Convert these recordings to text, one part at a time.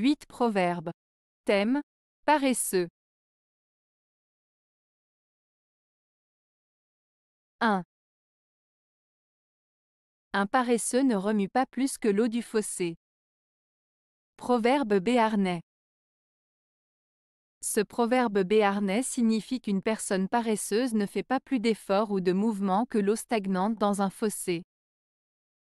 8 Proverbes. Thème Paresseux. 1. Un paresseux ne remue pas plus que l'eau du fossé. Proverbe béarnais. Ce proverbe béarnais signifie qu'une personne paresseuse ne fait pas plus d'efforts ou de mouvements que l'eau stagnante dans un fossé.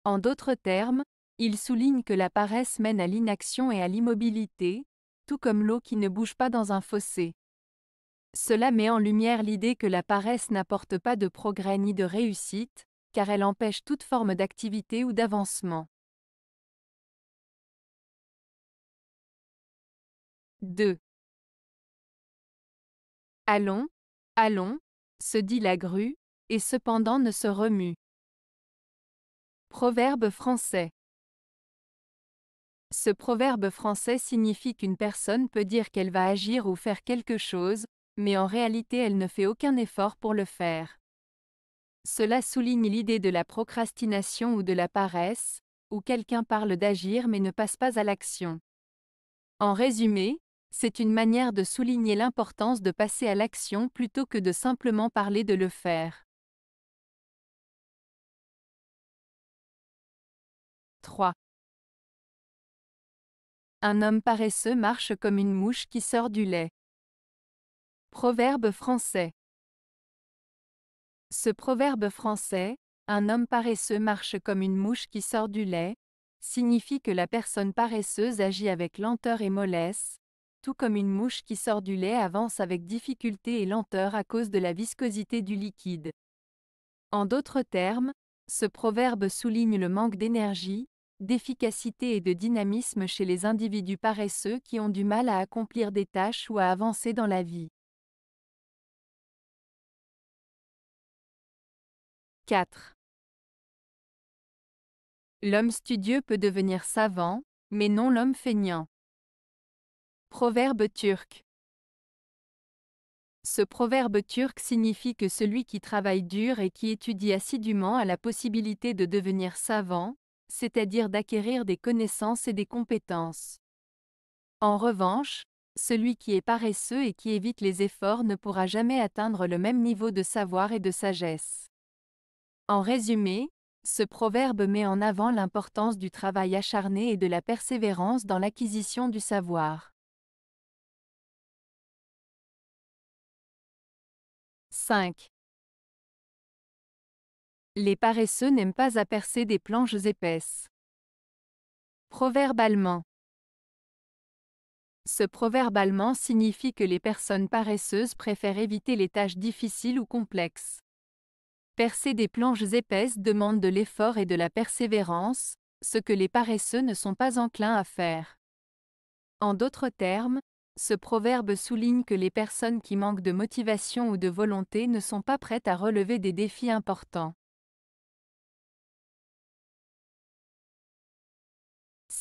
En d'autres termes, il souligne que la paresse mène à l'inaction et à l'immobilité, tout comme l'eau qui ne bouge pas dans un fossé. Cela met en lumière l'idée que la paresse n'apporte pas de progrès ni de réussite, car elle empêche toute forme d'activité ou d'avancement. 2. Allons, allons, se dit la grue, et cependant ne se remue. Proverbe français. Ce proverbe français signifie qu'une personne peut dire qu'elle va agir ou faire quelque chose, mais en réalité elle ne fait aucun effort pour le faire. Cela souligne l'idée de la procrastination ou de la paresse, où quelqu'un parle d'agir mais ne passe pas à l'action. En résumé, c'est une manière de souligner l'importance de passer à l'action plutôt que de simplement parler de le faire. 3. Un homme paresseux marche comme une mouche qui sort du lait. Proverbe français. Ce proverbe français, un homme paresseux marche comme une mouche qui sort du lait, signifie que la personne paresseuse agit avec lenteur et mollesse, tout comme une mouche qui sort du lait avance avec difficulté et lenteur à cause de la viscosité du liquide. En d'autres termes, ce proverbe souligne le manque d'énergie, d'efficacité et de dynamisme chez les individus paresseux qui ont du mal à accomplir des tâches ou à avancer dans la vie. 4. L'homme studieux peut devenir savant, mais non l'homme feignant. Proverbe turc. Ce proverbe turc signifie que celui qui travaille dur et qui étudie assidûment a la possibilité de devenir savant, c'est-à-dire d'acquérir des connaissances et des compétences. En revanche, celui qui est paresseux et qui évite les efforts ne pourra jamais atteindre le même niveau de savoir et de sagesse. En résumé, ce proverbe met en avant l'importance du travail acharné et de la persévérance dans l'acquisition du savoir. 5. Les paresseux n'aiment pas à percer des planches épaisses. Proverbe allemand. Ce proverbe allemand signifie que les personnes paresseuses préfèrent éviter les tâches difficiles ou complexes. Percer des planches épaisses demande de l'effort et de la persévérance, ce que les paresseux ne sont pas enclins à faire. En d'autres termes, ce proverbe souligne que les personnes qui manquent de motivation ou de volonté ne sont pas prêtes à relever des défis importants.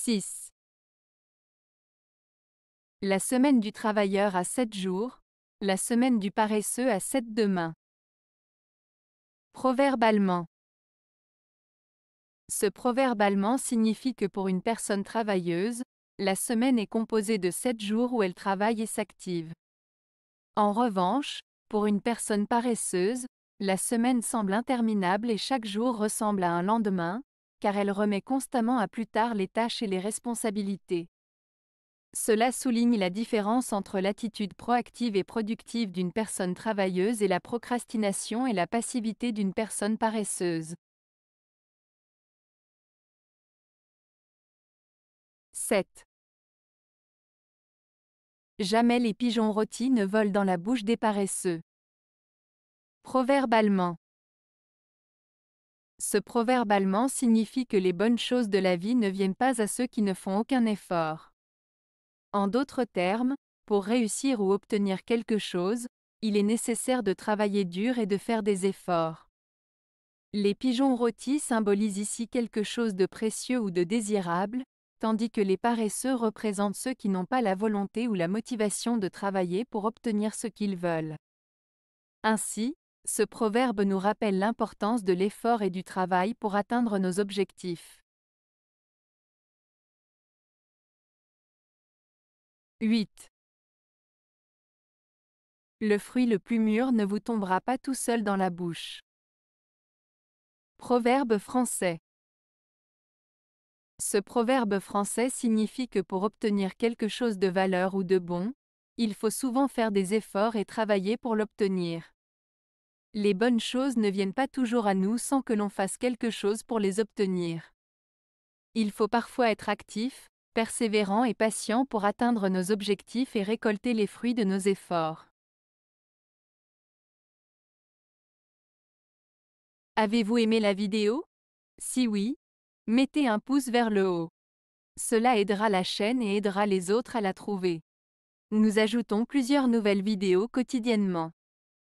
6. La semaine du travailleur a 7 jours, la semaine du paresseux a 7 demain. Proverbe allemand. Ce proverbe allemand signifie que pour une personne travailleuse, la semaine est composée de 7 jours où elle travaille et s'active. En revanche, pour une personne paresseuse, la semaine semble interminable et chaque jour ressemble à un lendemain, car elle remet constamment à plus tard les tâches et les responsabilités. Cela souligne la différence entre l'attitude proactive et productive d'une personne travailleuse et la procrastination et la passivité d'une personne paresseuse. 7. Jamais les pigeons rôtis ne volent dans la bouche des paresseux. Proverbe allemand. Ce proverbe allemand signifie que les bonnes choses de la vie ne viennent pas à ceux qui ne font aucun effort. En d'autres termes, pour réussir ou obtenir quelque chose, il est nécessaire de travailler dur et de faire des efforts. Les pigeons rôtis symbolisent ici quelque chose de précieux ou de désirable, tandis que les paresseux représentent ceux qui n'ont pas la volonté ou la motivation de travailler pour obtenir ce qu'ils veulent. Ainsi, ce proverbe nous rappelle l'importance de l'effort et du travail pour atteindre nos objectifs. 8. Le fruit le plus mûr ne vous tombera pas tout seul dans la bouche. Proverbe français. Ce proverbe français signifie que pour obtenir quelque chose de valeur ou de bon, il faut souvent faire des efforts et travailler pour l'obtenir. Les bonnes choses ne viennent pas toujours à nous sans que l'on fasse quelque chose pour les obtenir. Il faut parfois être actif, persévérant et patient pour atteindre nos objectifs et récolter les fruits de nos efforts. Avez-vous aimé la vidéo Si oui, mettez un pouce vers le haut. Cela aidera la chaîne et aidera les autres à la trouver. Nous ajoutons plusieurs nouvelles vidéos quotidiennement.